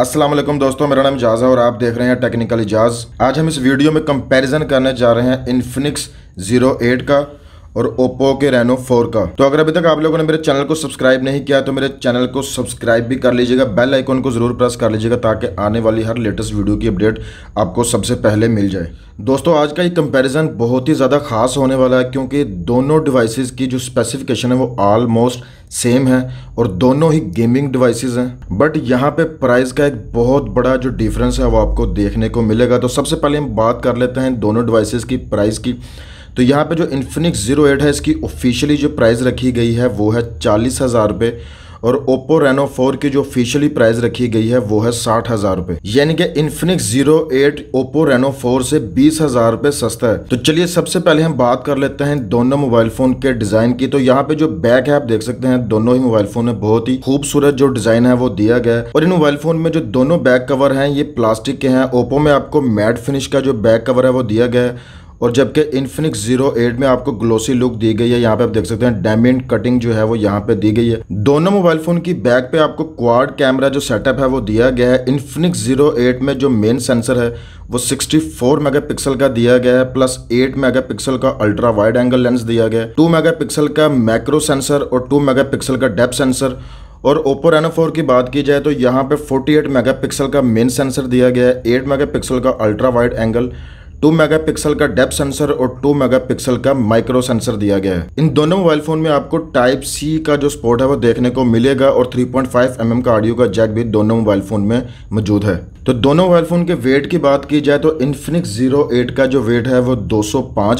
असलम दोस्तों मेरा नाम है और आप देख रहे हैं टेक्निकल इजाज़ आज हम इस वीडियो में कंपैरिजन करने जा रहे हैं इन्फिनिक्स जीरो एट का और ओप्पो के रेनो फोर का तो अगर अभी तक आप लोगों ने मेरे चैनल को सब्सक्राइब नहीं किया तो मेरे चैनल को सब्सक्राइब भी कर लीजिएगा बेल आइकॉन को जरूर प्रेस कर लीजिएगा ताकि आने वाली हर लेटेस्ट वीडियो की अपडेट आपको सबसे पहले मिल जाए दोस्तों आज का ये कंपैरिजन बहुत ही ज़्यादा खास होने वाला है क्योंकि दोनों डिवाइसेस की जो स्पेसिफिकेशन है वो ऑलमोस्ट सेम है और दोनों ही गेमिंग डिवाइसेस हैं बट यहाँ पे प्राइस का एक बहुत बड़ा जो डिफरेंस है वो आपको देखने को मिलेगा तो सबसे पहले हम बात कर लेते हैं दोनों डिवाइसेस की प्राइस की तो यहाँ पे जो इन्फिनिक्स ज़ीरो एट है इसकी ऑफिशियली जो प्राइस रखी गई है वो है चालीस हज़ार रुपये और ओप्पो रेनो फोर की जो ऑफिशियली प्राइस रखी गई है वो है साठ हज़ार रुपये यानी कि Infinix zero eight Oppo Reno four से बीस हज़ार रुपये सस्ता है तो चलिए सबसे पहले हम बात कर लेते हैं दोनों मोबाइल फ़ोन के डिज़ाइन की तो यहाँ पे जो बैक है आप देख सकते हैं दोनों ही मोबाइल फ़ोन में बहुत ही खूबसूरत जो डिज़ाइन है वो दिया गया है और इन मोबाइल फ़ोन में जो दोनों बैक कवर हैं ये प्लास्टिक के हैं ओप्पो में आपको मैट फिनिश का जो बैक कवर है वो दिया गया है और जबकि इन्फिनिक्स जीरो एट में आपको ग्लोसी लुक दी गई है यहाँ पे आप देख सकते हैं डायमंड कटिंग जो है वो यहाँ पे दी गई है दोनों मोबाइल फोन की बैक पे आपको क्वाड कैमरा जो सेटअप है वो दिया गया है इन्फिनिक्स जीरो एट में जो मेन सेंसर है वो 64 मेगापिक्सल का दिया गया है प्लस 8 मेगापिक्सल का अल्ट्रा वाइड एंगल लेंस दिया गया है मेगा पिक्सल का मैक्रो सेंसर और मेगा पिक्सल का डेप सेंसर और ओप्पो रेनो फोर की बात की जाए तो यहाँ पे 48 मेगापिक्सल का मेन सेंसर दिया गया है मेगा पिक्सल का अल्ट्रा वाइड एंगल 2 मेगापिक्सल का डेप सेंसर और 2 मेगापिक्सल का माइक्रो सेंसर दिया गया है इन दोनों मोबाइल फोन में आपको टाइप सी का जो स्पोर्ट है वो देखने को मिलेगा और 3.5 पॉइंट mm का ऑडियो का जैक भी दोनों मोबाइल फोन में मौजूद है तो दोनों मोबाइल फोन के वेट की बात की जाए तो इन्फिनिक्स जीरो का जो वेट है वो दो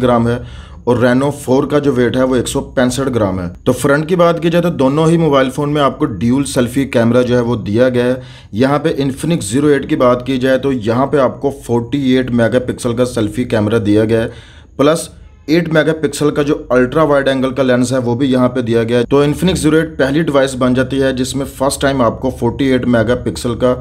ग्राम है और रेनो फोर का जो वेट है वो एक ग्राम है तो फ्रंट की बात की जाए तो दोनों ही मोबाइल फ़ोन में आपको ड्यूल सेल्फी कैमरा जो है वो दिया गया है यहाँ पे इन्फिनिक्स जीरो एट की बात की जाए तो यहाँ पे आपको 48 मेगापिक्सल का सेल्फी कैमरा दिया गया है प्लस 8 मेगापिक्सल का जो अल्ट्रा वाइड एंगल का लेंस है वो भी यहाँ पे दिया गया है तो इन्फिनिक्स जीरो एट पहली डिवाइस बन जाती है जिसमें फर्स्ट टाइम आपको 48 मेगापिक्सल का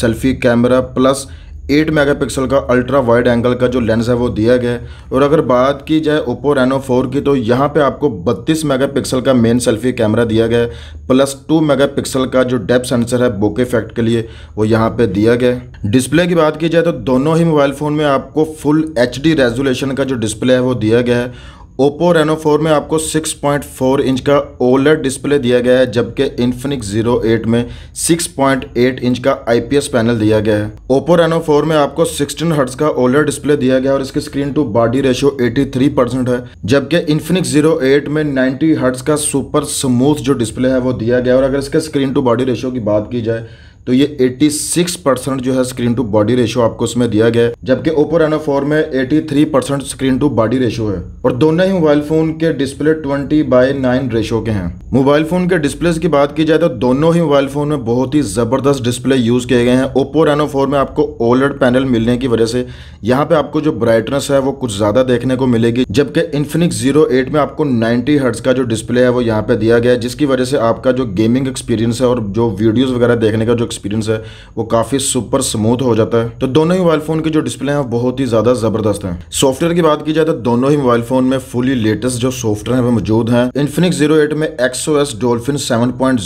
सेल्फी कैमरा प्लस 8 मेगापिक्सल का अल्ट्रा वाइड एंगल का जो लेंस है वो दिया गया है और अगर बात की जाए ओप्पो रेनो 4 की तो यहाँ पे आपको 32 मेगापिक्सल का मेन सेल्फी कैमरा दिया गया है प्लस 2 मेगापिक्सल का जो डेप सेंसर है बोके इफेक्ट के लिए वो यहाँ पे दिया गया है डिस्प्ले की बात की जाए तो दोनों ही मोबाइल फ़ोन में आपको फुल एच रेजोल्यूशन का जो डिस्प्ले है वो दिया गया है ओप्पो रेनो 4 में आपको 6.4 इंच का ओलेट डिस्प्ले दिया गया है जबकि इन्फिनिक्स 08 में 6.8 इंच का आईपीएस पैनल दिया गया है ओप्पो रेनो 4 में आपको 16 हर्ट्स का ओलेट डिस्प्ले दिया गया है और इसके screen to body ratio 83 percent है जबकि इन्फिनिक्स 08 में 90 हर्ट्स का सुपर स्मूथ जो डिस्प्ले है वो दिया गया और अगर इसके स्क्रीन टू बॉडी रेशियो की बात की जाए तो ये 86 परसेंट जो है स्क्रीन टू बॉडी रेशियो आपको उसमें दिया गया है जबकि ओप्पो रेनो फोर में 83 percent screen to body ratio है और दोनों ही मोबाइल फोन के डिस्प्ले 20 बाय 9 रेशियो के हैं मोबाइल फोन के डिस्प्ले की बात की जाए तो दोनों ही मोबाइल फोन में बहुत ही जबरदस्त डिस्प्ले यूज किए गए हैं ओप्पो रेनो फोर में आपको ओलड पैनल मिलने की वजह से यहाँ पे आपको जो ब्राइटनेस है वो कुछ ज्यादा देखने को मिलेगी जबकि इन्फिनिक्स जीरो एट में आपको नाइनटी हर्ट्स का जो डिस्प्ले है वो यहाँ पे दिया गया है जिसकी वजह से आपका जो गेमिंग एक्सपीरियंस है और जो वीडियोज वगैरह देखने का जो एक्सपीरियंस है वो काफ़ी सुपर स्मूथ हो जाता है तो दोनों ही मोबाइल फ़ोन के जो डिस्प्ले हैं बहुत ही ज़्यादा ज़बरदस्त हैं सॉफ्टवेयर की बात की जाए तो दोनों ही मोबाइल फ़ोन में फुली लेटेस्ट जो सॉफ्टवेयर है वो मौजूद है इन्फिनिक्स जीरो एट में एक्सो एस डोल्फिन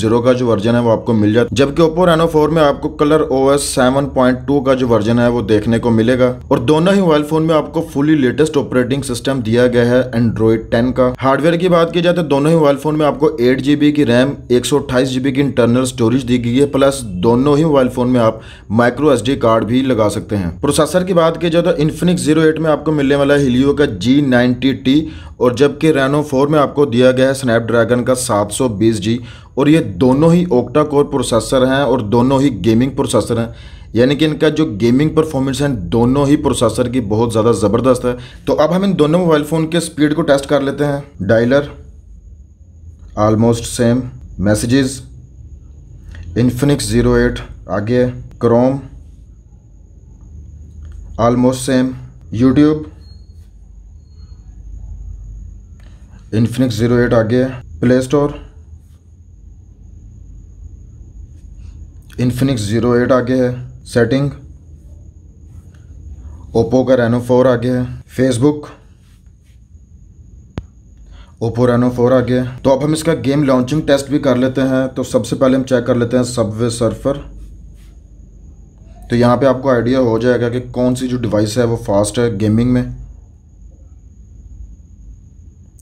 जीरो का जो वर्जन है वो आपको मिल जाता जबकि ओप्पो रेनो फोर में आपको ColorOS seven point two का जो वर्जन है वो देखने को मिलेगा और दोनों ही मोबाइल फ़ोन में आपको फुली लेटेस्ट ऑपरेटिंग सिस्टम दिया गया है एंड्रॉइड टेन का हार्डवेयर की बात की जाए तो दोनों ही मोबाइल फ़ोन में आपको एट जीबी की रैम एक सौ जीबी की इंटरनल स्टोरेज दी गई है प्लस दोनों दोनों ही मोबाइल फ़ोन में आप माइक्रो एस कार्ड भी लगा सकते हैं प्रोसेसर की बात की जाए तो इन्फिनिक्स जीरो में आपको मिलने वाला है हिलियो का जी नाइन्टी और जबकि रेनो फोर में आपको दिया गया है स्नैपड्रैगन का सात और ये दोनों ही ओक्टा कोर प्रोसेसर हैं और दोनों ही गेमिंग प्रोसेसर हैं यानी कि इनका जो गेमिंग परफॉर्मेंस है दोनों ही प्रोसेसर की बहुत ज़्यादा ज़बरदस्त है तो अब हम इन दोनों मोबाइल फ़ोन के स्पीड को टेस्ट कर लेते हैं dialer almost same messages Infinix zero eight आगे Chrome almost same YouTube Infinix zero eight आगे Play Store Infinix zero eight आगे है सेटिंग ओप्पो का रेनो फोर आगे है फेसबुक ओप्पो रेनो फोर आ गया तो अब हम इसका गेम लॉन्चिंग टेस्ट भी कर लेते हैं तो सबसे पहले हम चेक कर लेते हैं सबवे सर्फर तो यहाँ पे आपको आइडिया हो जाएगा कि कौन सी जो डिवाइस है वो फास्ट है गेमिंग में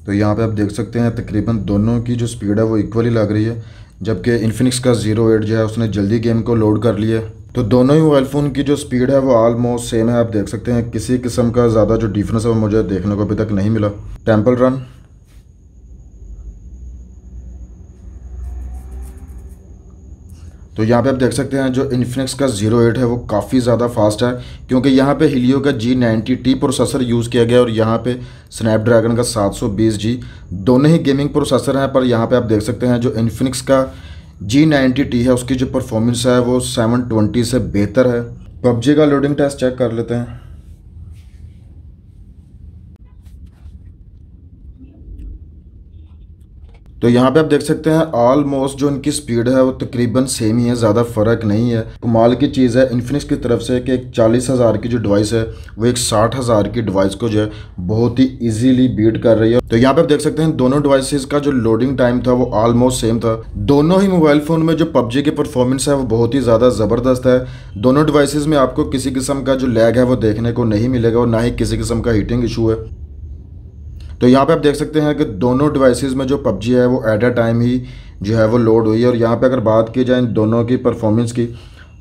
तो यहाँ पे आप देख सकते हैं तकरीबन दोनों की जो स्पीड है वो इक्वली लग रही है जबकि इन्फिनिक्स का ज़ीरो एट जो है उसने जल्दी गेम को लोड कर लिया तो दोनों ही मोबाइल फ़ोन की जो स्पीड है वो आलमोस्ट सेम है आप देख सकते हैं किसी किस्म का ज़्यादा जो डिफरेंस है वो मुझे देखने को अभी तक नहीं मिला टेम्पल रन तो यहाँ पे आप देख सकते हैं जो इन्फिनिक्स का जीरो एट है वो काफ़ी ज़्यादा फास्ट है क्योंकि यहाँ पे हिलियो का G ninety T processor use किया गया और यहाँ पे स्नैपड्रैगन का सात सौ बीस जी दोनों ही गेमिंग प्रोसेसर हैं पर यहाँ पे आप देख सकते हैं जो इन्फिनिक्स का जी नाइन्टी टी है उसकी जो परफॉर्मेंस है वो सेवन ट्वेंटी से बेहतर है पबजी का लोडिंग टेस्ट चेक कर लेते हैं तो यहाँ पे आप देख सकते हैं ऑलमोस्ट जो इनकी स्पीड है वो तकरीबन सेम ही है ज़्यादा फ़र्क नहीं है कमाल की चीज़ है इन्फिनिक्स की तरफ से कि एक चालीस हज़ार की जो डिवाइस है वो एक साठ हज़ार की डिवाइस को जो है बहुत ही इजीली बीट कर रही है तो यहाँ पे आप देख सकते हैं दोनों डिवाइसेज का जो लोडिंग टाइम था वो ऑलमोस्ट सेम था दोनों ही मोबाइल फ़ोन में जो पबजी की परफॉर्मेंस है वो बहुत ही ज़्यादा ज़बरदस्त है दोनों डिवाइसेज में आपको किसी किस्म का जो लैग है वो देखने को नहीं मिलेगा और ना ही किसी किस्म का हीटिंग इशू है तो यहाँ पे आप देख सकते हैं कि दोनों डिवाइसेस में जो पबजी है वो एट अ टाइम ही जो है वो लोड हुई है और यहाँ पे अगर बात की जाए इन दोनों की परफॉर्मेंस की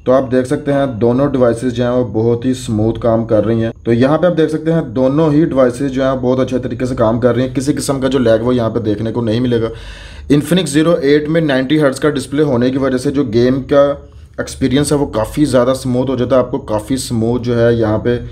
तो आप देख सकते हैं दोनों डिवाइसेस जो हैं वो बहुत ही स्मूथ काम कर रही हैं तो यहाँ पे आप देख सकते हैं दोनों ही डिवाइसेस जो हैं बहुत अच्छे तरीके से काम कर रही हैं किसी किस्म का जो लैग वो यहाँ पे देखने को नहीं मिलेगा इन्फिनिक्स जीरो एट में 90 हर्ट्स का डिस्प्ले होने की वजह से जो गेम का एक्सपीरियंस है वो काफ़ी ज़्यादा स्मूथ हो जाता है आपको काफ़ी स्मूथ जो है यहाँ पर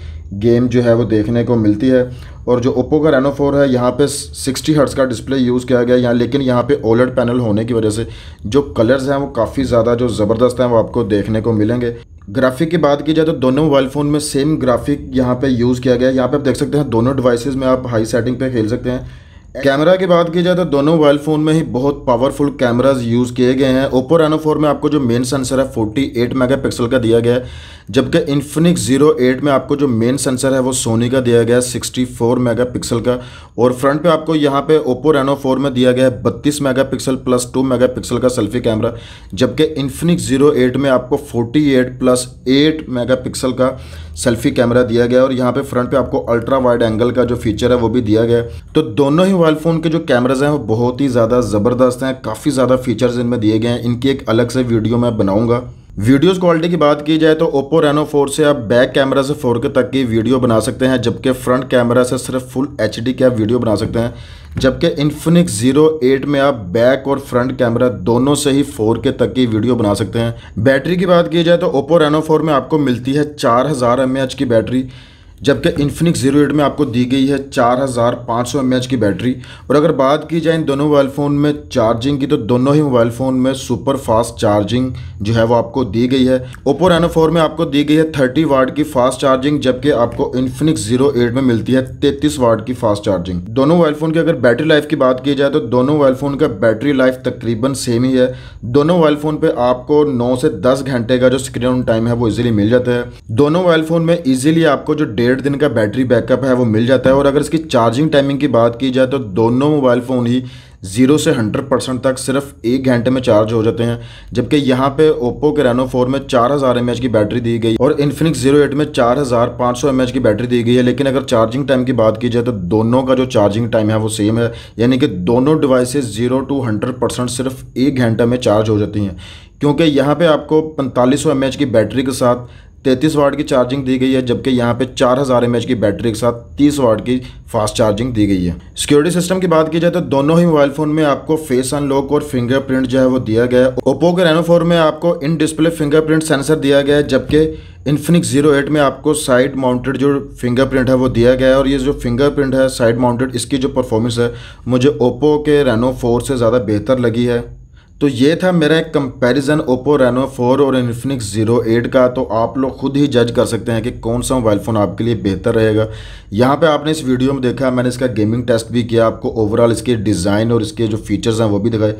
गेम जो है वो देखने को मिलती है और जो ओप्पो का रेनो फोर है यहाँ पे 60 हर्ट्स का डिस्प्ले यूज़ किया गया है यहाँ लेकिन यहाँ पे ओलेड पैनल होने की वजह से जो कलर्स हैं वो काफ़ी ज़्यादा जो ज़बरदस्त हैं वो आपको देखने को मिलेंगे ग्राफिक की बात की जाए तो दोनों मोबाइल फ़ोन में सेम ग्राफिक यहाँ पे यूज़ किया गया है यहाँ पे आप देख सकते हैं दोनों डिवाइसेस में आप हाई सेटिंग पे खेल सकते हैं कैमरा की बात की जाए तो दोनों मोबाइल फ़ोन में ही बहुत पावरफुल कैमराज यूज़ किए गए हैं ओप्पो रेनो फोर में आपको जो मेन सेंसर है 48 मेगापिक्सल का दिया गया है जबकि इन्फिनिक्स जीरो एट में आपको जो मेन सेंसर है वो सोनी का दिया गया है 64 मेगापिक्सल का और फ्रंट पे आपको यहाँ पे ओप्पो रेनो फोर में दिया गया है बत्तीस megapixel plus two mega pixel का सेल्फी कैमरा जबकि इन्फिनिक्स जीरो एट में आपको forty eight plus eight mega pixel का सेल्फी कैमरा दिया गया और यहाँ पे फ्रंट पे आपको अल्ट्रा वाइड एंगल का जो फीचर है वो भी दिया गया तो दोनों ही मोबाइल फ़ोन के जो कैमराज हैं वो बहुत ही ज़्यादा ज़बरदस्त हैं काफ़ी ज़्यादा फीचर्स इनमें दिए गए हैं इनकी एक अलग से वीडियो मैं बनाऊंगा वीडियोस क्वालिटी की बात की जाए तो ओप्पो रेनो 4 से आप बैक कैमरा से के तक की वीडियो बना सकते हैं जबकि फ्रंट कैमरा से सिर्फ फुल एच डी की आप वीडियो बना सकते हैं जबकि इन्फिनिक्स जीरो एट में आप बैक और फ्रंट कैमरा दोनों से ही के तक की वीडियो बना सकते हैं बैटरी की बात की जाए तो ओप्पो रेनो फोर में आपको मिलती है चार हज़ार की बैटरी जबकि इन्फिनिक्स जीरो एट में आपको दी गई है चार हज़ार पाँच सौ एम की बैटरी और अगर बात की जाए इन दोनों मोबाइल फ़ोन में चार्जिंग की तो दोनों ही मोबाइल फ़ोन में सुपर फास्ट चार्जिंग जो है वो आपको दी गई है ओप्पो रेनो फोर में आपको दी गई है थर्टी वाट की फास्ट चार्जिंग जबकि आपको इन्फिनिक्स जीरो एट में मिलती है तैतीस वाट की फास्ट चार्जिंग दोनों मोबाइल फ़ोन की अगर बैटरी लाइफ की बात की जाए तो दोनों मोबाइल फ़ोन का बैटरी लाइफ तकरीबन सेम ही है दोनों मोबाइल फ़ोन पर आपको नौ से दस घंटे का जो स्क्रीन टाइम है वो ईजिली मिल जाता है दोनों मोबाइल फ़ोन में ईजिली आपको जो डेढ़ दिन का बैटरी बैकअप है वो मिल जाता है और अगर इसकी चार्जिंग टाइमिंग की बात की जाए तो दोनों मोबाइल फ़ोन ही जीरो से हंड्रेड परसेंट तक सिर्फ एक घंटे में चार्ज हो जाते हैं जबकि यहाँ पे ओप्पो के रेनो फोर में चार हज़ार एम की बैटरी दी गई और इन्फिनिक्स जीरो एट में चार हज़ार पाँच सौ एम की बैटरी दी गई है लेकिन अगर चार्जिंग टाइम की बात की जाए तो दोनों का जो चार्जिंग टाइम है वो सेम है यानी कि दोनों device zero to hundred percent सिर्फ एक घंटे में चार्ज हो जाती हैं क्योंकि यहाँ पर आपको पैंतालीस सौ की बैटरी के साथ तैंतीस वाट की चार्जिंग दी गई है जबकि यहाँ पे 4000 हज़ार की बैटरी के साथ 30 वाट की फास्ट चार्जिंग दी गई है सिक्योरिटी सिस्टम की बात की जाए तो दोनों ही मोबाइल फ़ोन में आपको फेस अनलॉक और फिंगरप्रिंट जो है वो दिया गया है ओप्पो के रेनो फोर में आपको इन डिस्प्ले फिंगरप्रिंट सेंसर दिया गया है जबकि इन्फिनिक्स जीरो एट में आपको साइड माउंटेड जो फिंगरप्रिंट है वो दिया गया है और ये जो फिंगरप्रिंट है साइड माउंटेड इसकी जो परफॉर्मेंस है मुझे ओप्पो के रेनो फोर से ज़्यादा बेहतर लगी है तो ये था मेरा एक कंपैरिजन ओप्पो रेनो फोर और इन्फिनिक्स ज़ीरो एट का तो आप लोग खुद ही जज कर सकते हैं कि कौन सा मोबाइल फ़ोन आपके लिए बेहतर रहेगा यहाँ पे आपने इस वीडियो में देखा मैंने इसका गेमिंग टेस्ट भी किया आपको ओवरऑल इसके डिज़ाइन और इसके जो फीचर्स हैं वो भी दिखाए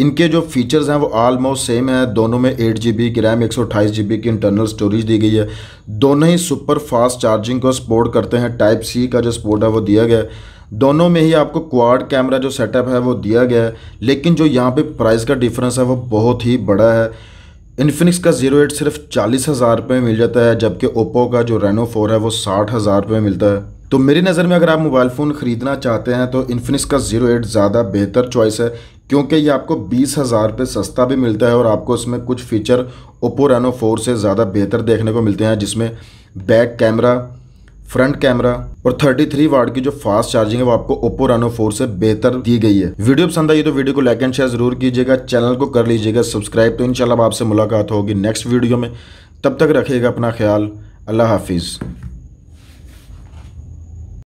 इनके जो फीचर्स हैं वो आलमोस्ट सेम है दोनों में एट जी बी की रैम एक सौ जी बी की इंटरनल स्टोरेज दी गई है दोनों ही सुपर फास्ट चार्जिंग को सपोर्ट करते हैं टाइप सी का जो सपोर्ट है वो दिया गया है दोनों में ही आपको क्वाड कैमरा जो सेटअप है वो दिया गया है लेकिन जो यहाँ पे प्राइस का डिफरेंस है वो बहुत ही बड़ा है इन्फिनिक्स का जीरो एट सिर्फ चालीस हज़ार रुपये मिल जाता है जबकि ओप्पो का जो रेनो फोर है वो साठ हज़ार रुपये मिलता है तो मेरी नज़र में अगर आप मोबाइल फ़ोन ख़रीदना चाहते हैं तो इन्फिनिक्स का जीरो एट ज़्यादा बेहतर चॉइस है क्योंकि ये आपको बीस हज़ार रुपये सस्ता भी मिलता है और आपको इसमें कुछ फ़ीचर ओप्पो रेनो फोर से ज़्यादा बेहतर देखने को मिलते हैं जिसमें बैक कैमरा फ्रंट कैमरा और 33 वार्ड की जो फास्ट चार्जिंग है वो आपको ओप्पो रनो फोर से बेहतर दी गई है वीडियो पसंद आई तो वीडियो को लाइक एंड शेयर जरूर कीजिएगा चैनल को कर लीजिएगा सब्सक्राइब तो इनशाला आपसे मुलाकात होगी नेक्स्ट वीडियो में तब तक रखिएगा अपना ख्याल अल्लाह हाफिज़